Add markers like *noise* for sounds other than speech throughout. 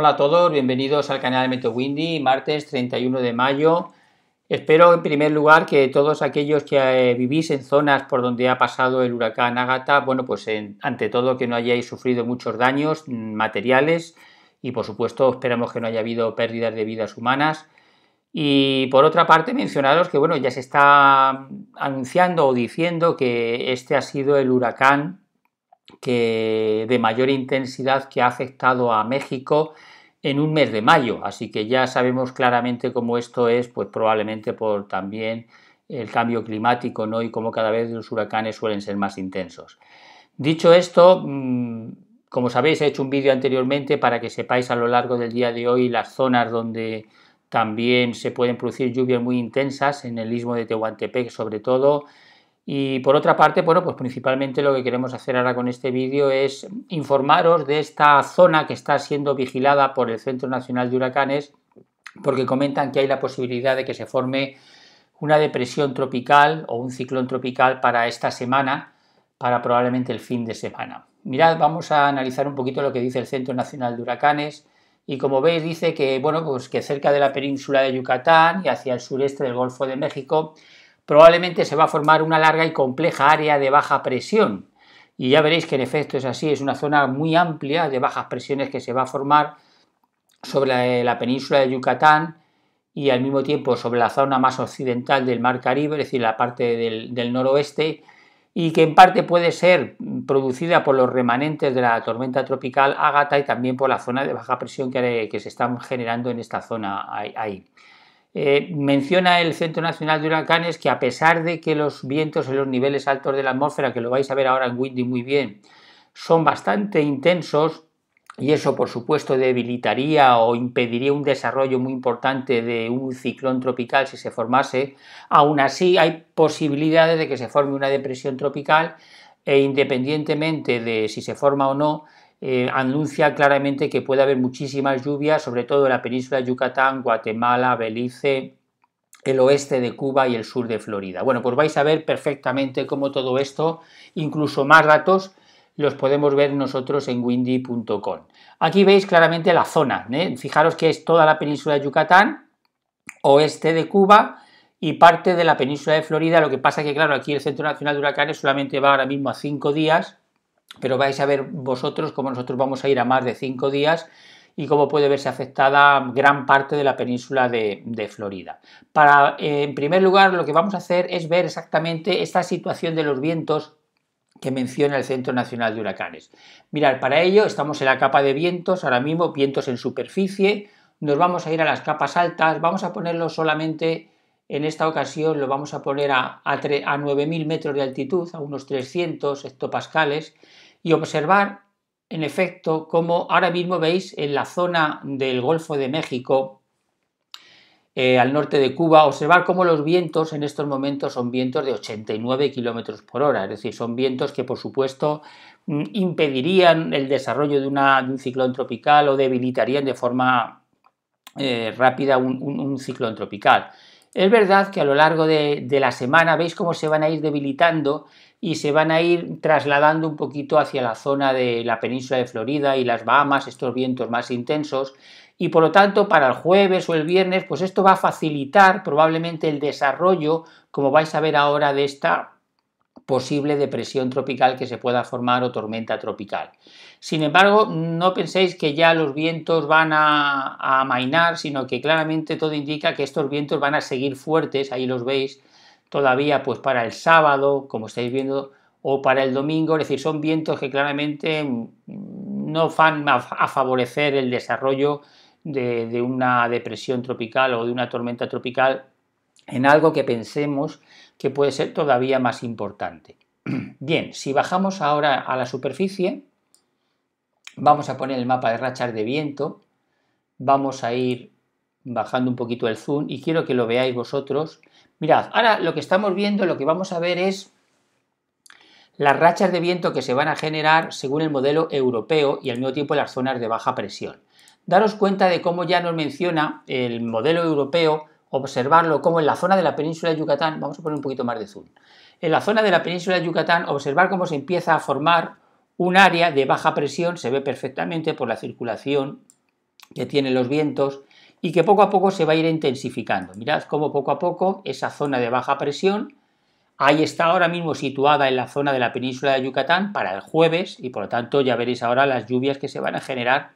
Hola a todos, bienvenidos al canal Meto Windy, martes 31 de mayo. Espero en primer lugar que todos aquellos que eh, vivís en zonas por donde ha pasado el huracán Agatha, bueno, pues ante todo que no hayáis sufrido muchos daños mm, materiales y por supuesto esperamos que no haya habido pérdidas de vidas humanas. Y por otra parte mencionaros que bueno, ya se está mm, anunciando o diciendo que este ha sido el huracán que, de mayor intensidad que ha afectado a México en un mes de mayo. Así que ya sabemos claramente cómo esto es, pues probablemente por también el cambio climático, ¿no? Y cómo cada vez los huracanes suelen ser más intensos. Dicho esto, mm, como sabéis, he hecho un vídeo anteriormente para que sepáis a lo largo del día de hoy las zonas donde también se pueden producir lluvias muy intensas, en el istmo de Tehuantepec sobre todo, y por otra parte, bueno, pues principalmente lo que queremos hacer ahora con este vídeo es informaros de esta zona que está siendo vigilada por el Centro Nacional de Huracanes, porque comentan que hay la posibilidad de que se forme una depresión tropical o un ciclón tropical para esta semana, para probablemente el fin de semana. Mirad, vamos a analizar un poquito lo que dice el Centro Nacional de Huracanes. Y como veis, dice que, bueno, pues que cerca de la península de Yucatán y hacia el sureste del Golfo de México probablemente se va a formar una larga y compleja área de baja presión. Y ya veréis que en efecto es así, es una zona muy amplia de bajas presiones que se va a formar sobre la, eh, península de Yucatán y al mismo tiempo sobre la zona más occidental del Mar Caribe, es decir, la parte del, noroeste, y que en parte puede ser producida por los remanentes de la tormenta tropical Ágata y también por la zona de baja presión que, que se están generando en esta zona ahí. Eh, menciona el Centro Nacional de Huracanes que a pesar de que los vientos en los niveles altos de la atmósfera, que lo vais a ver ahora en Windy muy bien, son bastante intensos, y eso por supuesto debilitaría o impediría un desarrollo muy importante de un ciclón tropical si se formase, aún así hay posibilidades de que se forme una depresión tropical e independientemente de si se forma o no, eh, anuncia claramente que puede haber muchísimas lluvias, sobre todo en la península de Yucatán, Guatemala, Belice, el oeste de Cuba y el sur de Florida. Bueno, pues vais a ver perfectamente cómo todo esto, incluso más datos, los podemos ver nosotros en windy.com. Aquí veis claramente la zona. ¿eh? Fijaros que es toda la península de Yucatán, oeste de Cuba y parte de la península de Florida. Lo que pasa es que, claro, aquí el Centro Nacional de Huracanes solamente va ahora mismo a cinco días pero vais a ver vosotros cómo nosotros vamos a ir a más de cinco días y cómo puede verse afectada gran parte de la península de, Florida. Para, eh, en primer lugar, lo que vamos a hacer es ver exactamente esta situación de los vientos que menciona el Centro Nacional de Huracanes. Mirar, para ello estamos en la capa de vientos, ahora mismo vientos en superficie, nos vamos a ir a las capas altas, vamos a ponerlo solamente en esta ocasión lo vamos a poner a, 9.000 metros de altitud, a unos 300 hectopascales, y observar, en efecto, cómo ahora mismo veis en la zona del Golfo de México, eh, al norte de Cuba, observar cómo los vientos en estos momentos son vientos de 89 kilómetros por hora, es decir, son vientos que por supuesto mm, impedirían el desarrollo de, un ciclón tropical o debilitarían de forma eh, rápida un, un ciclón tropical. Es verdad que a lo largo de, la semana veis cómo se van a ir debilitando y se van a ir trasladando un poquito hacia la zona de la península de Florida y las Bahamas, estos vientos más intensos, y por lo tanto para el jueves o el viernes, pues esto va a facilitar probablemente el desarrollo, como vais a ver ahora, de esta posible depresión tropical que se pueda formar o tormenta tropical. Sin embargo, no penséis que ya los vientos van a, amainar, sino que claramente todo indica que estos vientos van a seguir fuertes, ahí los veis todavía pues para el sábado, como estáis viendo, o para el domingo, es decir, son vientos que claramente no van a, favorecer el desarrollo de una depresión tropical o de una tormenta tropical en algo que pensemos que puede ser todavía más importante. *clears throat* Bien, si bajamos ahora a la superficie, vamos a poner el mapa de rachas de viento, vamos a ir bajando un poquito el zoom y quiero que lo veáis vosotros. Mirad, ahora lo que estamos viendo, lo que vamos a ver es las rachas de viento que se van a generar según el modelo europeo y al mismo tiempo las zonas de baja presión. Daros cuenta de cómo ya nos menciona el modelo europeo observarlo como en la zona de la península de Yucatán, vamos a poner un poquito más de azul, en la zona de la península de Yucatán observar cómo se empieza a formar un área de baja presión, se ve perfectamente por la circulación que tienen los vientos y que poco a poco se va a ir intensificando. Mirad cómo poco a poco esa zona de baja presión, ahí está ahora mismo situada en la zona de la península de Yucatán para el jueves y por lo tanto ya veréis ahora las lluvias que se van a generar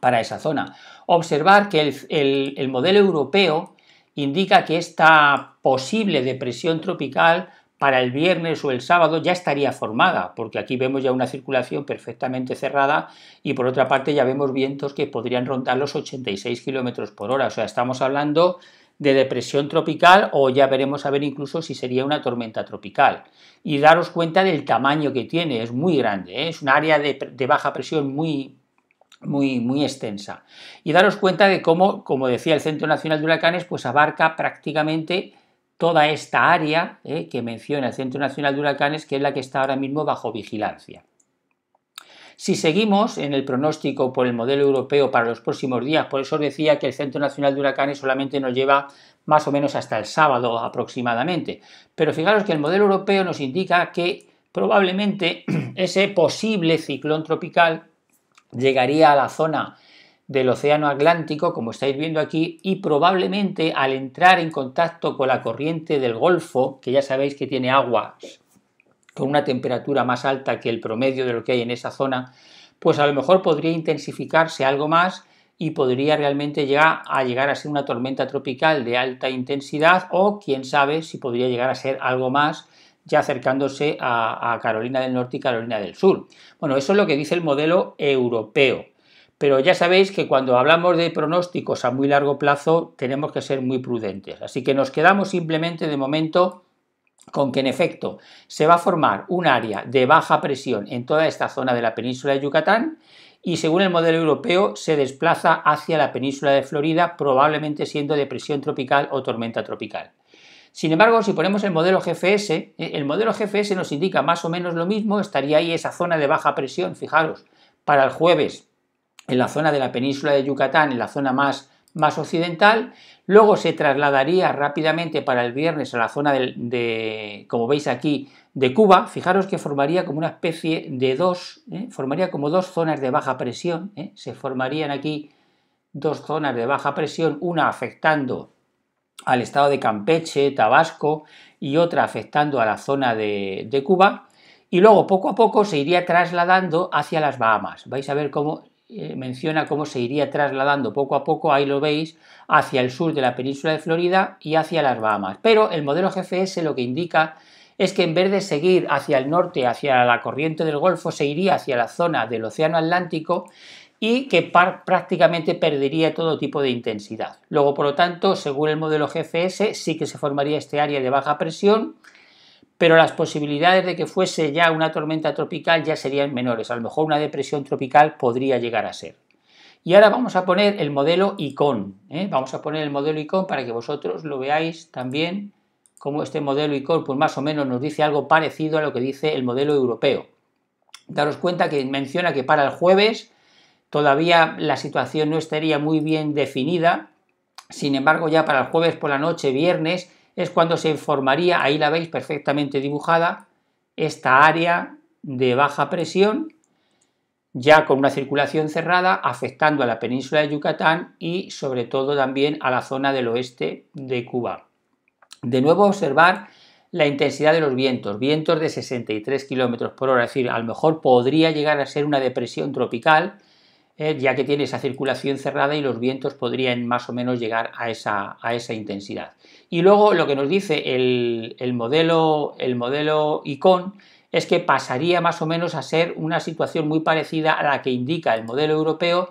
para esa zona. Observar que el, el modelo europeo indica que esta posible depresión tropical para el viernes o el sábado ya estaría formada, porque aquí vemos ya una circulación perfectamente cerrada y por otra parte ya vemos vientos que podrían rondar los 86 kilómetros por hora. O sea, estamos hablando de depresión tropical o ya veremos a ver incluso si sería una tormenta tropical. Y daros cuenta del tamaño que tiene, es muy grande, ¿eh? es un área de, de baja presión muy muy, extensa. Y daros cuenta de cómo, como decía el Centro Nacional de Huracanes, pues abarca prácticamente toda esta área eh, que menciona el Centro Nacional de Huracanes, que es la que está ahora mismo bajo vigilancia. Si seguimos en el pronóstico por el modelo europeo para los próximos días, por eso os decía que el Centro Nacional de Huracanes solamente nos lleva más o menos hasta el sábado aproximadamente. Pero fijaros que el modelo europeo nos indica que probablemente *clears throat* ese posible ciclón tropical llegaría a la zona del Océano Atlántico, como estáis viendo aquí, y probablemente al entrar en contacto con la corriente del Golfo, que ya sabéis que tiene aguas con una temperatura más alta que el promedio de lo que hay en esa zona, pues a lo mejor podría intensificarse algo más y podría realmente llegar a llegar a ser una tormenta tropical de alta intensidad o quién sabe si podría llegar a ser algo más ya acercándose a, Carolina del Norte y Carolina del Sur. Bueno, eso es lo que dice el modelo europeo. Pero ya sabéis que cuando hablamos de pronósticos a muy largo plazo tenemos que ser muy prudentes. Así que nos quedamos simplemente de momento con que en efecto se va a formar un área de baja presión en toda esta zona de la península de Yucatán y según el modelo europeo se desplaza hacia la península de Florida probablemente siendo depresión tropical o tormenta tropical. Sin embargo, si ponemos el modelo GFS, eh, el modelo GFS nos indica más o menos lo mismo, estaría ahí esa zona de baja presión, fijaros, para el jueves en la zona de la península de Yucatán, en la zona más, más occidental, luego se trasladaría rápidamente para el viernes a la zona de, como veis aquí, de Cuba, fijaros que formaría como una especie de dos, eh, formaría como dos zonas de baja presión, eh. se formarían aquí dos zonas de baja presión, una afectando al estado de Campeche, Tabasco y otra afectando a la zona de, Cuba. Y luego poco a poco se iría trasladando hacia las Bahamas. Vais a ver cómo eh, menciona cómo se iría trasladando poco a poco, ahí lo veis, hacia el sur de la península de Florida y hacia las Bahamas. Pero el modelo GFS lo que indica es que en vez de seguir hacia el norte, hacia la corriente del Golfo, se iría hacia la zona del Océano Atlántico y que prácticamente perdería todo tipo de intensidad. Luego, por lo tanto, según el modelo GFS, sí que se formaría este área de baja presión, pero las posibilidades de que fuese ya una tormenta tropical ya serían menores. A lo mejor una depresión tropical podría llegar a ser. Y ahora vamos a poner el modelo ICON. ¿eh? Vamos a poner el modelo ICON para que vosotros lo veáis también como este modelo ICON, pues más o menos nos dice algo parecido a lo que dice el modelo europeo. Daros cuenta que menciona que para el jueves todavía la situación no estaría muy bien definida. Sin embargo, ya para el jueves por la noche, viernes, es cuando se formaría, ahí la veis perfectamente dibujada, esta área de baja presión, ya con una circulación cerrada, afectando a la península de Yucatán y sobre todo también a la zona del oeste de Cuba. De nuevo, observar la intensidad de los vientos, vientos de 63 km por hora, es decir, a lo mejor podría llegar a ser una depresión tropical, eh, ya que tiene esa circulación cerrada y los vientos podrían más o menos llegar a esa, intensidad. Y luego lo que nos dice el, modelo, el modelo ICON es que pasaría más o menos a ser una situación muy parecida a la que indica el modelo europeo,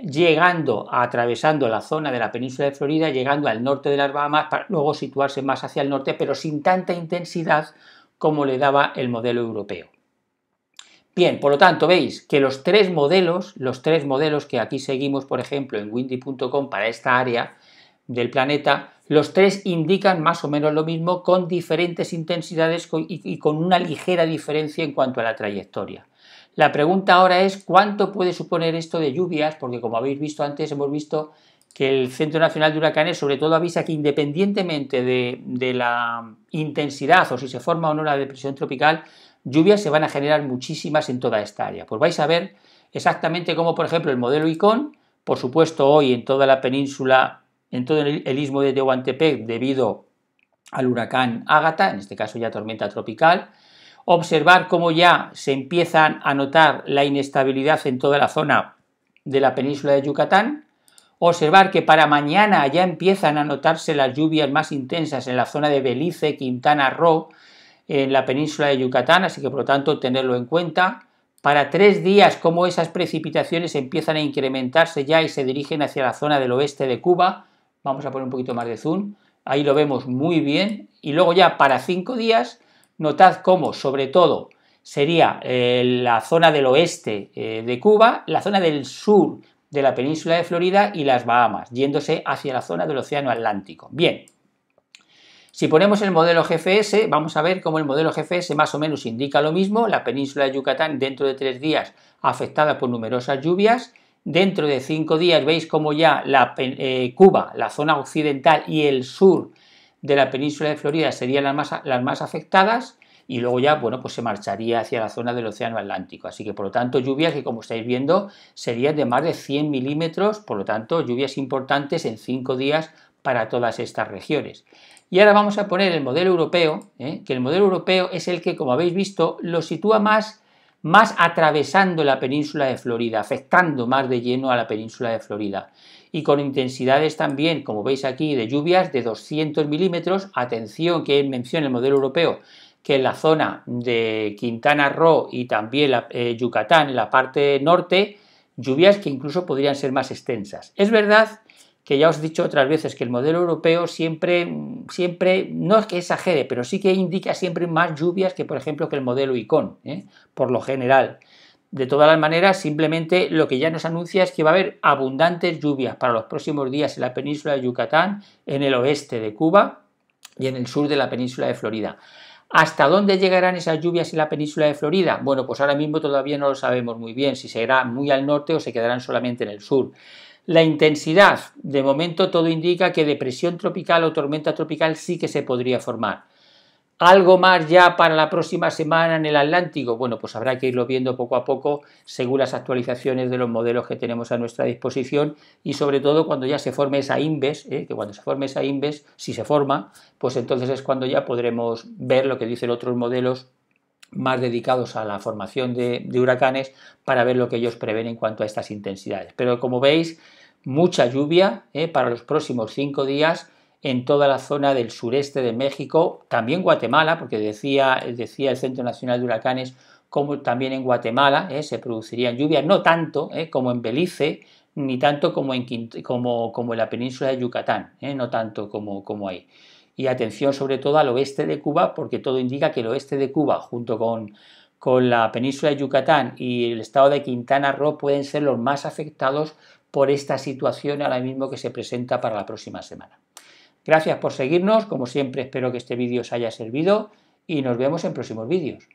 llegando, atravesando la zona de la península de Florida, llegando al norte de las Bahamas, para luego situarse más hacia el norte, pero sin tanta intensidad como le daba el modelo europeo. Bien, por lo tanto, veis que los tres modelos, los tres modelos que aquí seguimos, por ejemplo, en windy.com para esta área del planeta, los tres indican más o menos lo mismo con diferentes intensidades y con una ligera diferencia en cuanto a la trayectoria. La pregunta ahora es cuánto puede suponer esto de lluvias, porque como habéis visto antes, hemos visto que el Centro Nacional de Huracanes sobre todo avisa que independientemente de, la intensidad o si se forma o no la depresión tropical, lluvias se van a generar muchísimas en toda esta área. Pues vais a ver exactamente cómo, por ejemplo, el modelo ICON, por supuesto hoy en toda la península, en todo el istmo de Tehuantepec debido al huracán Ágata, en este caso ya tormenta tropical, observar cómo ya se empiezan a notar la inestabilidad en toda la zona de la península de Yucatán, observar que para mañana ya empiezan a notarse las lluvias más intensas en la zona de Belice, Quintana Roo, en la península de Yucatán, así que por lo tanto tenerlo en cuenta. Para tres días, como esas precipitaciones empiezan a incrementarse ya y se dirigen hacia la zona del oeste de Cuba, vamos a poner un poquito más de zoom, ahí lo vemos muy bien. Y luego ya para cinco días, notad cómo, sobre todo, sería eh, la zona del oeste eh, de Cuba, la zona del sur de la península de Florida y las Bahamas, yéndose hacia la zona del Océano Atlántico. Bien, si ponemos el modelo GFS, vamos a ver cómo el modelo GFS más o menos indica lo mismo, la península de Yucatán dentro de tres días afectada por numerosas lluvias, dentro de cinco días veis cómo ya la, eh, Cuba, la zona occidental y el sur de la península de Florida serían las más, las más afectadas, y luego ya, bueno, pues se marcharía hacia la zona del Océano Atlántico. Así que, por lo tanto, lluvias que, como estáis viendo, serían de más de 100 milímetros, por lo tanto, lluvias importantes en cinco días para todas estas regiones. Y ahora vamos a poner el modelo europeo, ¿eh? que el modelo europeo es el que, como habéis visto, lo sitúa más, más atravesando la península de Florida, afectando más de lleno a la península de Florida. Y con intensidades también, como veis aquí, de lluvias de 200 milímetros. Atención que menciona el modelo europeo que en la zona de Quintana Roo y también la, eh, Yucatán, en la parte norte, lluvias que incluso podrían ser más extensas. Es verdad que ya os he dicho otras veces que el modelo europeo siempre, siempre no es que exagere, pero sí que indica siempre más lluvias que, por ejemplo, que el modelo ICON, ¿eh? por lo general. De todas las maneras, simplemente lo que ya nos anuncia es que va a haber abundantes lluvias para los próximos días en la península de Yucatán, en el oeste de Cuba y en el sur de la península de Florida. ¿Hasta dónde llegarán esas lluvias en la península de Florida? Bueno, pues ahora mismo todavía no lo sabemos muy bien, si se muy al norte o se quedarán solamente en el sur. La intensidad, de momento todo indica que depresión tropical o tormenta tropical sí que se podría formar. Algo más ya para la próxima semana en el Atlántico. Bueno, pues habrá que irlo viendo poco a poco según las actualizaciones de los modelos que tenemos a nuestra disposición y sobre todo cuando ya se forme esa INVES, ¿eh? que cuando se forme esa INVES, si se forma, pues entonces es cuando ya podremos ver lo que dicen otros modelos más dedicados a la formación de, huracanes para ver lo que ellos prevén en cuanto a estas intensidades. Pero como veis, mucha lluvia eh, para los próximos cinco días en toda la zona del sureste de México, también Guatemala, porque decía, decía el Centro Nacional de Huracanes como también en Guatemala eh, se producirían lluvias, no tanto eh, como en Belice, ni tanto como en, como, la península de Yucatán, no tanto como, como ahí y atención sobre todo al oeste de Cuba, porque todo indica que el oeste de Cuba, junto con, la península de Yucatán y el estado de Quintana Roo, pueden ser los más afectados por esta situación ahora mismo que se presenta para la próxima semana. Gracias por seguirnos, como siempre espero que este vídeo os haya servido y nos vemos en próximos vídeos.